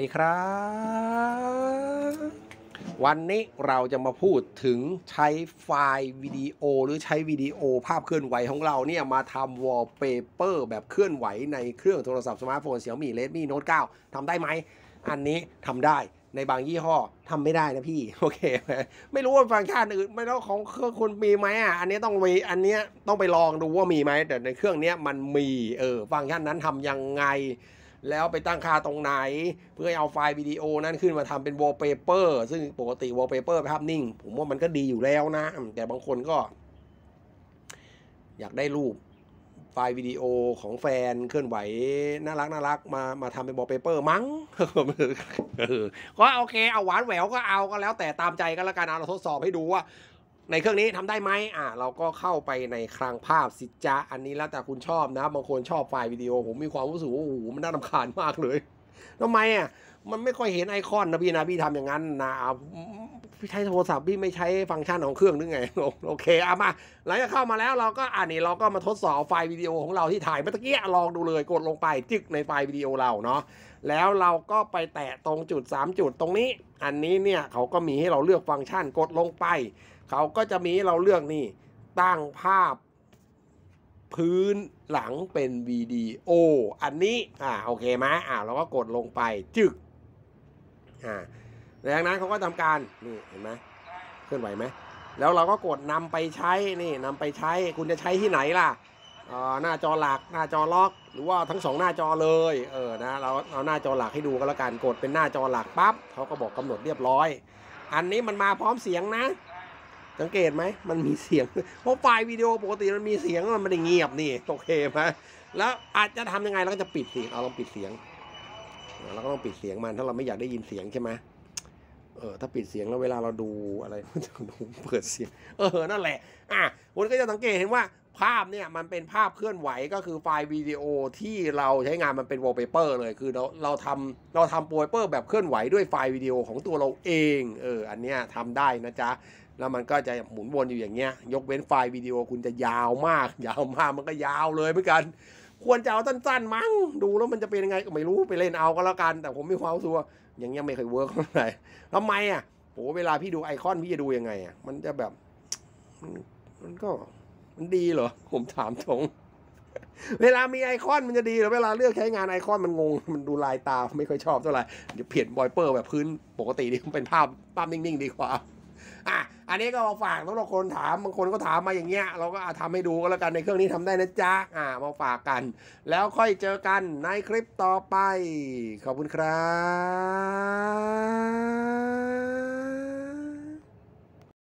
ดีครับ วันนี้เราจะมาพูดถึงใช้ไฟล์วิดีโอหรือใช้วิดีโอภาพเคลื่อนไหวของเราเนี่ยมาทำวอลเปเปอร์แบบเคลื่อนไหวในเครื่องโทรศัพท์สมาร์ทโฟนเสี่ยมีเลดมี่โน้ต9ทำได้ไหม อันนี้ทำได้ในบางยี่ห้อทำไม่ได้นะพี่โอเค ไม่รู้ว่าฟังก์ชันอื่น ไม่รู้ของเครื่องคุณมีไหมอ่ะอันนี้ต้องมีอันนี้ต้องไปลองดูว่ามีไหม แต่ในเครื่องนี้มันมีเออฟังก์ชันนั้นทำยังไงแล้วไปตั้งค่าตรงไหนเพื่อเอาไฟล์วิดีโอนั้นขึ้นมาทำเป็นวอลเปเปอร์ซึ่งปกติวอลเปเปอร์ภาพนิ่ง ผมว่ามันก็ดีอยู่แล้วนะ แต่บางคนก็อยากได้รูปไฟล์วิดีโอของแฟนเคลื่อนไหวน่ารักน่ารักมามาทำเป็นบอลเปเปอร์มั้งก็โอเค เอาหวานแหววก็เอาก็แล้วแต่ตามใจก็แล้วกัน เอาเราทดสอบให้ดูว่าในเครื่องนี้ทำได้ไหม อ่าเราก็เข้าไปในคลังภาพสิจ้าอันนี้แล้วแต่คุณชอบนะบางคนชอบไฟล์วิดีโอผมมีความรู้สึกว่าโอ้โห มันน่ารำคาญมากเลยทำไมอ่ะ มันไม่ค่อยเห็นไอคอนนะพี่นะ พี่ทำอย่างนั้นนะพี่ใช้โทรศัพท์พี่ไม่ใช้ฟังก์ชันของเครื่องนึอไง โอเคเอามาหลังจากเข้ามาแล้วเราก็อ่านี่เราก็มาทดสอบไฟล์วิดีโอของเราที่ถ่ายเมื่อกี้ลองดูเลยกดลงไป จึกในไฟล์วิดีโอเราเนาะแล้วเราก็ไปแตะตรงจุด 3 จุดตรงนี้ อันนี้เนี่ยเขาก็มีให้เราเลือกฟังก์ชันกดลงไปเขาก็จะมีเราเลือกนี่ตั้งภาพพื้นหลังเป็นวิดีโออันนี้อ่าโอเคไหมอ่าเราก็กดลงไปจึกอ่าลังนั้นเขาก็ทำการนี่เห็นไหมเคลื่อนไหวไหม แล้วเราก็กดนำไปใช้นี่นำไปใช้คุณจะใช้ที่ไหนล่ะหน้าจอหลักหน้าจอล็อกหรือว่าทั้งสองหน้าจอเลยเออนะเราเอาหน้าจอหลักให้ดูก็แล้วกัน กดเป็นหน้าจอหลักปั๊บเขาก็บอกกำหนดเรียบร้อย อันนี้มันมาพร้อมเสียงนะ สังเกตไหมมันมีเสียงเพราะไฟล์วิดีโอปกติมันมีเสียงมันไม่ได้เงียบนี่โอเคไหมแล้วอาจจะทำยังไงเราก็จะปิดเสียงเอาลองปิดเสียงเราก็ต้องปิดเสียงมันถ้าเราไม่อยากได้ยินเสียงใช่ไหมเออถ้าปิดเสียงแล้วเวลาเราดูอะไรจะดูเปิดเสียงเออนั่นแหละ อ่ะคุณก็จะสังเกตเห็นว่าภาพเนี่ยมันเป็นภาพเคลื่อนไหวก็คือไฟล์วิดีโอที่เราใช้งานมันเป็นวอลเปเปอร์เลย คือเราเราทำเราทำวอลเปเปอร์ แบบเคลื่อนไหวด้วยไฟล์วิดีโอของตัวเราเอง เอออันเนี้ยทำได้นะจ๊ะ แล้วมันก็จะหมุนวนอยู่อย่างเงี้ย ยกเว้นไฟล์วิดีโอคุณจะยาวมากยาวมากมันก็ยาวเลยเหมือนกันควรจะเอาสั้นๆ มั้งดูแล้วมันจะเป็นยังไงก็ไม่รู้ไปเล่นเอาก็แล้วกัน แต่ผมไม่ความสัวยังยังไม่เคยเวิร์กเท่าไหร่ทำไม อ่ะโหเวลาพี่ดูไอคอนพี่จะดูยังไงอ่ะมันจะแบบมันมันก็มันดีเหรอผมถามตรงเวลามีไอคอนมันจะดีหรอเวลาเลือกใช้งานไอคอนมันงงมันดูลายตาไม่ค่อยชอบเท่าไหร่เดี๋ยวเปลี่ยนบอยเปอร์แบบพื้น ปกติดีเป็นภาพภาพนิ่งๆดีกว่าอ่ะ อันนี้ก็มาฝากสำหรับคนถาม บางคนก็ถามมาอย่างเงี้ย เราก็อาทำให้ดูก็แล้วกันในเครื่องนี้ทำได้นะจ๊ะ อ่า มาฝากกัน แล้วค่อยเจอกันในคลิปต่อไป ขอบคุณครับ